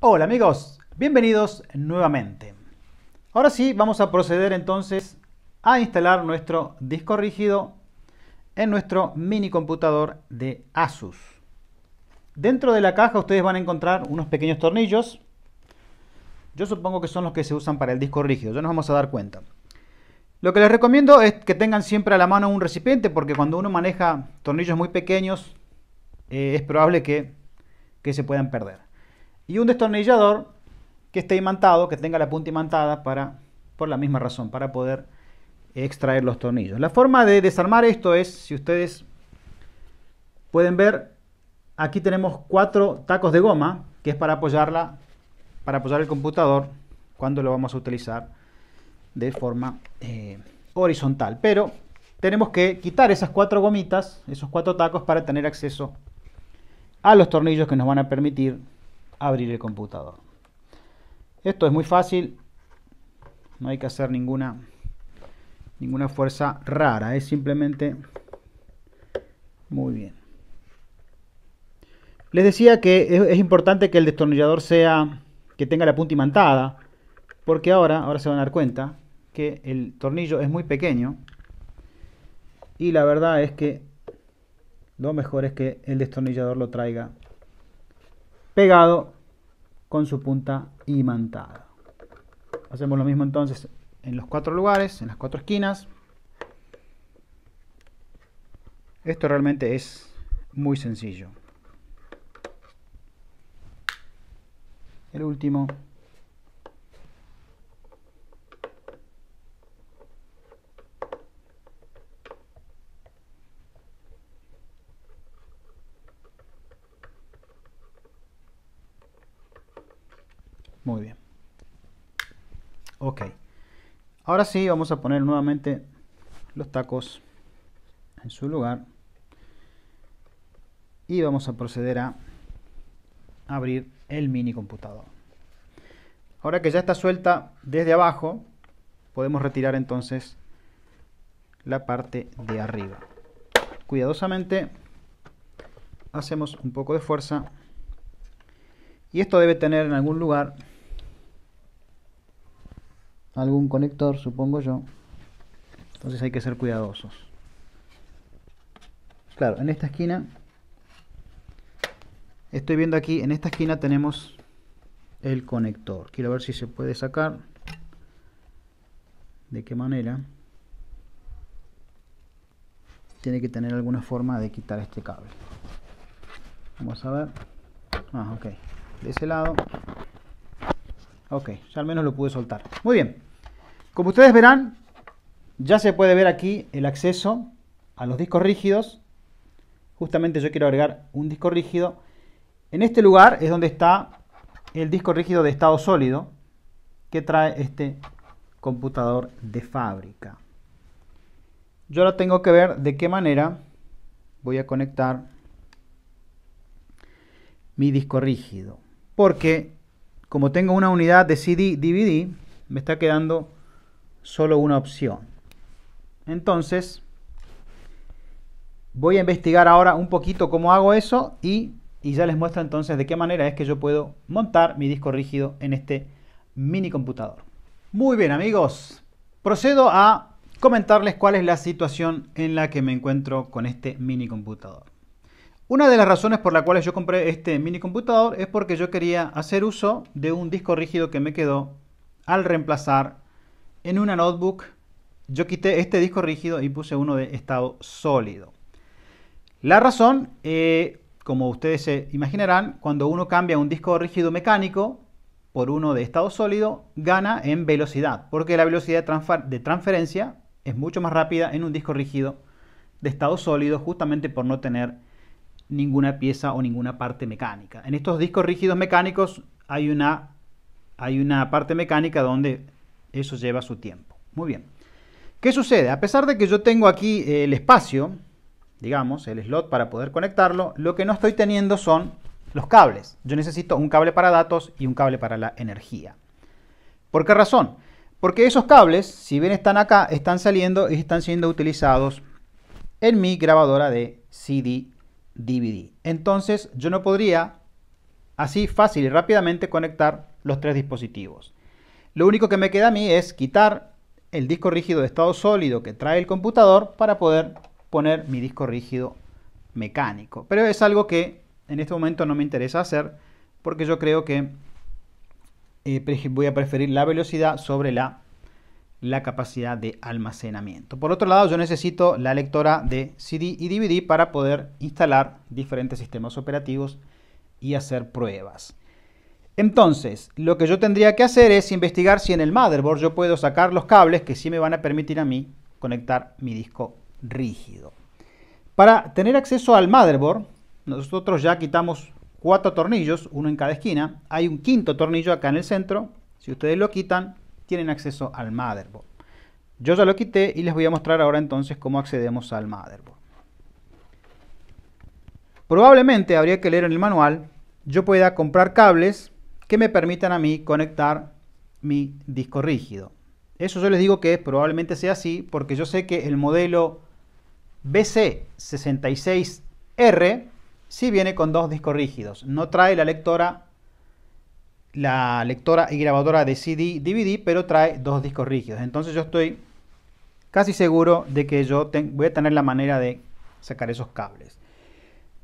Hola amigos, bienvenidos nuevamente. Ahora sí, vamos a proceder entonces a instalar nuestro disco rígido en nuestro mini computador de Asus. Dentro de la caja ustedes van a encontrar unos pequeños tornillos. Yo supongo que son los que se usan para el disco rígido, ya nos vamos a dar cuenta. Lo que les recomiendo es que tengan siempre a la mano un recipiente porque cuando uno maneja tornillos muy pequeños eh, es probable que se puedan perder y un destornillador que esté imantado, que tenga la punta imantada para, por la misma razón, para poder extraer los tornillos. La forma de desarmar esto es, si ustedes pueden ver, aquí tenemos cuatro tacos de goma, que es para apoyarla, para apoyar el computador cuando lo vamos a utilizar de forma eh, horizontal. Pero tenemos que quitar esas cuatro gomitas, esos cuatro tacos, para tener acceso a los tornillos que nos van a permitir abrir el computador. Esto es muy fácil, no hay que hacer ninguna, ninguna fuerza rara, es simplemente muy bien. Les decía que es, importante que el destornillador sea, que tenga la punta imantada, porque ahora, ahora se van a dar cuenta que el tornillo es muy pequeño y la verdad es que lo mejor es que el destornillador lo traiga pegado con su punta imantada. Hacemos lo mismo entonces en los cuatro lugares, en las cuatro esquinas. Esto realmente es muy sencillo. El último Muy bien. Ok. Ahora sí, vamos a poner nuevamente los tacos en su lugar. Y vamos a proceder a abrir el mini computador. Ahora que ya está suelta desde abajo, podemos retirar entonces la parte de arriba. Cuidadosamente hacemos un poco de fuerza. Y esto debe tener en algún lugar algún conector, supongo yo. Entonces hay que ser cuidadosos. Claro, en esta esquina, estoy viendo aquí, en esta esquina tenemos el conector. Quiero ver si se puede sacar. ¿De qué manera? Tiene que tener alguna forma de quitar este cable. Vamos a ver. Ah, ok. De ese lado. Ok, ya al menos lo pude soltar. Muy bien. Como ustedes verán, ya se puede ver aquí el acceso a los discos rígidos. Justamente yo quiero agregar un disco rígido. En este lugar es donde está el disco rígido de estado sólido que trae este computador de fábrica. Yo ahora tengo que ver de qué manera voy a conectar mi disco rígido. Porque como tengo una unidad de CD-DVD, me está quedando solo una opción. Entonces, voy a investigar ahora un poquito cómo hago eso y, y, ya les muestro entonces de qué manera es que yo puedo montar mi disco rígido en este mini computador. Muy bien amigos, procedo a comentarles cuál es la situación en la que me encuentro con este mini computador. Una de las razones por las cuales yo compré este mini computador es porque yo quería hacer uso de un disco rígido que me quedó al reemplazar en una notebook, yo quité este disco rígido y puse uno de estado sólido. La razón, eh, como ustedes se imaginarán, cuando uno cambia un disco rígido mecánico por uno de estado sólido, gana en velocidad, porque la velocidad de transferencia es mucho más rápida en un disco rígido de estado sólido, justamente por no tener ninguna pieza o ninguna parte mecánica. En estos discos rígidos mecánicos hay una, hay una parte mecánica donde eso lleva su tiempo. Muy bien. ¿Qué sucede? A pesar de que yo tengo aquí eh, el espacio, digamos, el slot para poder conectarlo, lo que no estoy teniendo son los cables. Yo necesito un cable para datos y un cable para la energía. ¿Por qué razón? Porque esos cables, si bien están acá, están saliendo y están siendo utilizados en mi grabadora de CD DVD. Entonces yo no podría así fácil y rápidamente conectar los tres dispositivos. Lo único que me queda a mí es quitar el disco rígido de estado sólido que trae el computador para poder poner mi disco rígido mecánico. Pero es algo que en este momento no me interesa hacer porque yo creo que eh, voy a preferir la velocidad sobre la capacidad de almacenamiento. Por otro lado, yo necesito la lectora de CD y DVD para poder instalar diferentes sistemas operativos y hacer pruebas. Entonces, lo que yo tendría que hacer es investigar si en el motherboard yo puedo sacar los cables que sí me van a permitir a mí conectar mi disco rígido. Para tener acceso al motherboard, nosotros ya quitamos cuatro tornillos, uno en cada esquina. Hay un quinto tornillo acá en el centro. Si ustedes lo quitan, tienen acceso al motherboard. Yo ya lo quité y les voy a mostrar ahora entonces cómo accedemos al motherboard. Probablemente habría que leer en el manual, yo pueda comprar cables que me permitan a mí conectar mi disco rígido. Eso yo les digo que probablemente sea así porque yo sé que el modelo BC66R sí viene con dos discos rígidos. No trae la lectora la lectora y grabadora de CD DVD, pero trae dos discos rígidos. Entonces yo estoy casi seguro de que yo voy a tener la manera de sacar esos cables.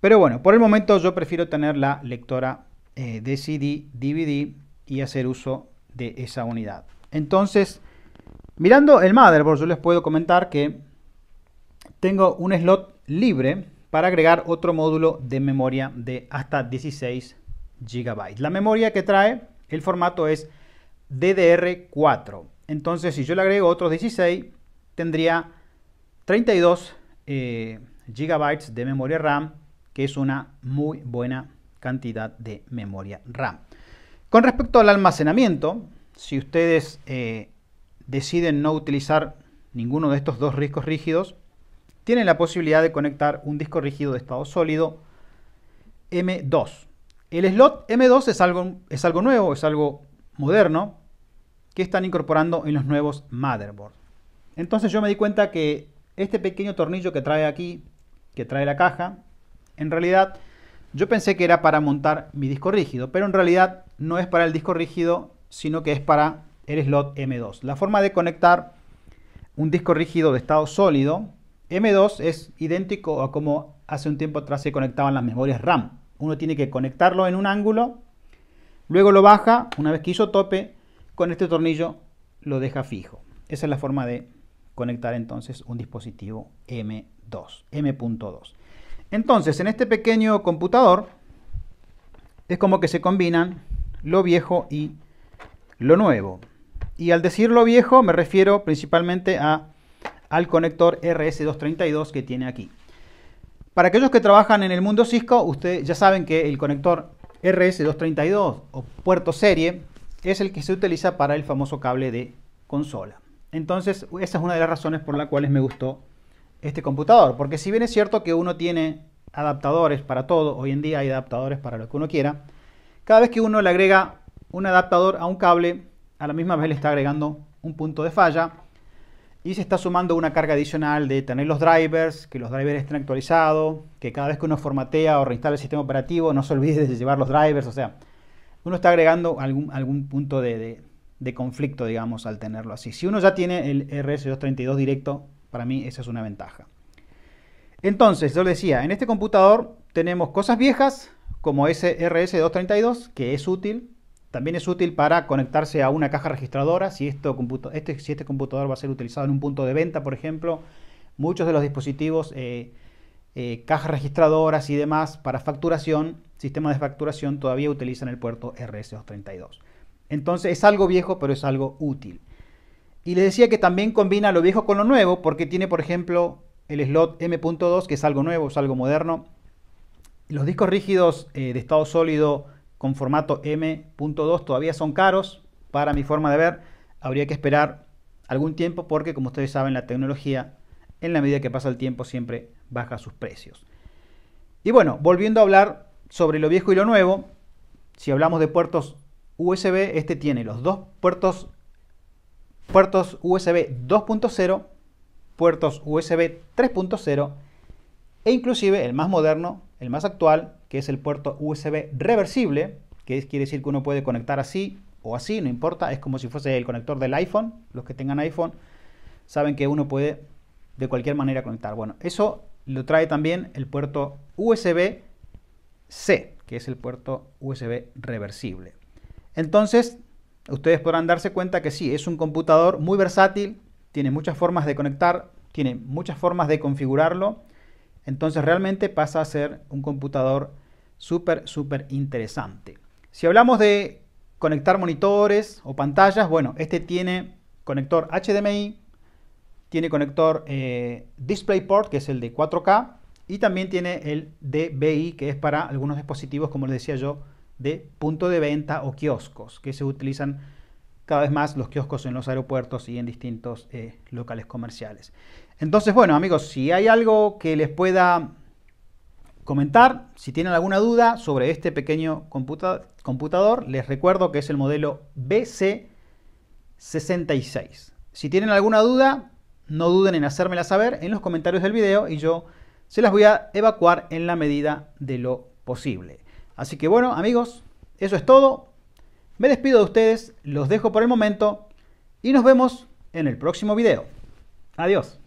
Pero bueno, por el momento yo prefiero tener la lectora eh, DVD y hacer uso de esa unidad. Entonces, mirando el motherboard, yo les puedo comentar que tengo un slot libre para agregar otro módulo de memoria de hasta 16 GB. La memoria que trae el formato es DDR4. Entonces, si yo le agrego otros 16, tendría 32 eh, GB de memoria RAM, que es una muy buena cantidad de memoria RAM. Con respecto al almacenamiento, si ustedes eh, deciden no utilizar ninguno de estos dos discos rígidos, tienen la posibilidad de conectar un disco rígido de estado sólido M2. El slot M2 es algo, es algo nuevo, es algo moderno que están incorporando en los nuevos motherboard. Entonces yo me di cuenta que este pequeño tornillo que trae aquí, que trae la caja, en realidad yo pensé que era para montar mi disco rígido, pero en realidad no es para el disco rígido, sino que es para el slot M2. La forma de conectar un disco rígido de estado sólido M2 es idéntico a como hace un tiempo atrás se conectaban las memorias RAM. Uno tiene que conectarlo en un ángulo, luego lo baja, una vez que hizo tope, con este tornillo lo deja fijo. Esa es la forma de conectar entonces un dispositivo M2, M.2. Entonces, en este pequeño computador es como que se combinan lo viejo y lo nuevo. Y al decir lo viejo me refiero principalmente al conector RS232 que tiene aquí. Para aquellos que trabajan en el mundo Cisco, ustedes ya saben que el conector RS232 o puerto serie es el que se utiliza para el famoso cable de consola. Entonces, esa es una de las razones por las cuales me gustó este computador. Porque si bien es cierto que uno tiene adaptadores para todo, hoy en día hay adaptadores para lo que uno quiera, cada vez que uno le agrega un adaptador a un cable, a la misma vez le está agregando un punto de falla y se está sumando una carga adicional de tener los drivers, que los drivers estén actualizados, que cada vez que uno formatea o reinstala el sistema operativo no se olvide de llevar los drivers, o sea, uno está agregando algún, algún punto de, de, de conflicto, digamos, al tenerlo así. Si uno ya tiene el RS-232 directo para mí esa es una ventaja. Entonces, yo decía, en este computador tenemos cosas viejas como ese rs 232 que es útil. También es útil para conectarse a una caja registradora. Si, esto este, este computador va a ser utilizado en un punto de venta, por ejemplo, muchos de los dispositivos, eh, eh, cajas registradoras y demás para facturación, sistemas de facturación, todavía utilizan el puerto RS232. Entonces es algo viejo, pero es algo útil. Y le decía que también combina lo viejo con lo nuevo, porque tiene, por ejemplo, el slot M.2, que es algo nuevo, es algo moderno. Los discos rígidos eh, de estado sólido con formato M.2 todavía son caros, para mi forma de ver. Habría que esperar algún tiempo porque, como ustedes saben, la tecnología, en la medida que pasa el tiempo, siempre baja sus precios. Y bueno, volviendo a hablar sobre lo viejo y lo nuevo, si hablamos de puertos USB, este tiene los dos puertos puertos USB 2.0, puertos USB 3.0 e inclusive el más moderno, el más actual, que es el puerto USB reversible, que quiere decir que uno puede conectar así o así, no importa, es como si fuese el conector del iPhone, los que tengan iPhone saben que uno puede de cualquier manera conectar. Bueno, eso lo trae también el puerto USB C, que es el puerto USB reversible. Entonces, ustedes podrán darse cuenta que sí, es un computador muy versátil, tiene muchas formas de conectar, tiene muchas formas de configurarlo. Entonces realmente pasa a ser un computador súper, súper interesante. Si hablamos de conectar monitores o pantallas, bueno, este tiene conector HDMI, tiene conector eh, DisplayPort, que es el de 4K, y también tiene el DBI, que es para algunos dispositivos, como les decía yo, de punto de venta o kioscos, que se utilizan cada vez más los kioscos en los aeropuertos y en distintos eh, locales comerciales. Entonces, bueno, amigos, si hay algo que les pueda comentar, si tienen alguna duda sobre este pequeño computador, les recuerdo que es el modelo BC66. Si tienen alguna duda, no duden en hacérmela saber en los comentarios del video y yo se las voy a evacuar en la medida de lo posible. Así que bueno, amigos, eso es todo. Me despido de ustedes, los dejo por el momento y nos vemos en el próximo video. Adiós.